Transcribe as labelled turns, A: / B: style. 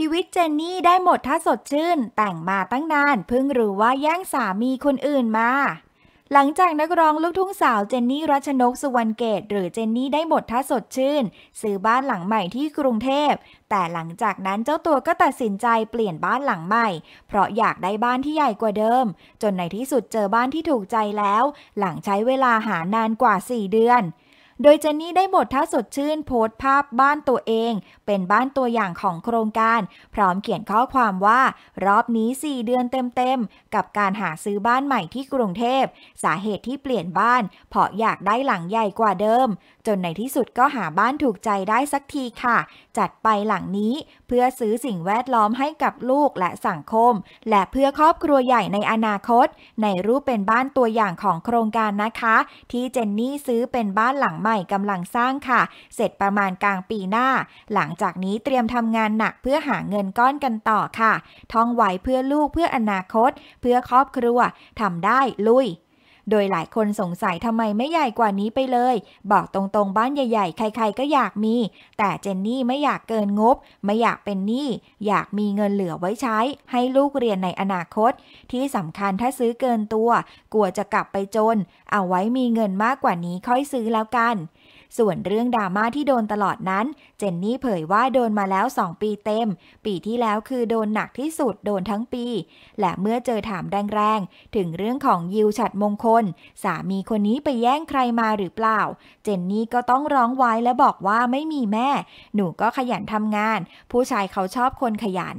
A: ชีวิตเจนนี่ได้หมดถ้าสดชื่นแต่งมาตั้งนานเพิ่งรู้ว่าแย่งสามีคนอื่นมา หลังจากนักร้องลูกทุ่งสาวเจนนี่รัชนกสุวรรณเกตหรือเจนนี่ได้หมดถ้าสดชื่นซื้อบ้านหลังใหม่ที่กรุงเทพแต่หลังจากนั้นเจ้าตัวก็ตัดสินใจเปลี่ยนบ้านหลังใหม่ เพราะอยากได้บ้านที่ใหญ่กว่าเดิม จนในที่สุดเจอบ้านที่ถูกใจแล้ว หลังใช้เวลาหานานกว่า4เดือนโดยเจนนี่ได้บทท่าสดชื่นโพสต์ภาพบ้านตัวเอง เป็นบ้านตัวอย่างของโครงการ พร้อมเขียนข้อความว่ารอบนี้ 4 เดือนเต็มๆกับการหาซื้อบ้านใหม่ที่กรุงเทพสาเหตุที่เปลี่ยนบ้าน เพราะอยากได้หลังใหญ่กว่าเดิม จนในที่สุดก็หาบ้านถูกใจได้สักทีค่ะ จัดไปหลังนี้เพื่อซื้อสิ่งแวดล้อมให้กับลูกและสังคม และเพื่อครอบครัวใหญ่ในอนาคต ในรูปเป็นบ้านตัวอย่างของโครงการนะคะ ที่เจนนี่ซื้อเป็นบ้านหลังม่กำลังสร้างค่ะ เสร็จประมาณกลางปีหน้า หลังจากนี้เตรียมทำงานหนักเพื่อหาเงินก้อนกันต่อค่ะ ท่องไวเพื่อลูกเพื่ออนาคต เพื่อครอบครัวทำได้ลุยโดยหลายคนสงสัยทำไมไม่ใหญ่กว่านี้ไปเลย บอกตรงๆบ้านใหญ่ๆ ใครๆก็อยากมี แต่เจนนี่ไม่อยากเกินงบ ไม่อยากเป็นหนี้ อยากมีเงินเหลือไว้ใช้ ให้ลูกเรียนในอนาคต ที่สำคัญถ้าซื้อเกินตัวกลัวจะกลับไปจน เอาไว้มีเงินมากกว่านี้ค่อยซื้อแล้วกันส่วนเรื่องดราม่าที่โดนตลอดนั้น เจนนี่เผยว่าโดนมาแล้ว 2 ปีเต็ม ปีที่แล้วคือโดนหนักที่สุดโดนทั้งปี และเมื่อเจอถามแรงๆถึงเรื่องของยิวฉัดมงคล สามีคนนี้ไปแย่งใครมาหรือเปล่า เจนนี่ก็ต้องร้องไว้และบอกว่าไม่มีแม่ หนูก็ขยันทำงาน ผู้ชายเขาชอบคนขยัน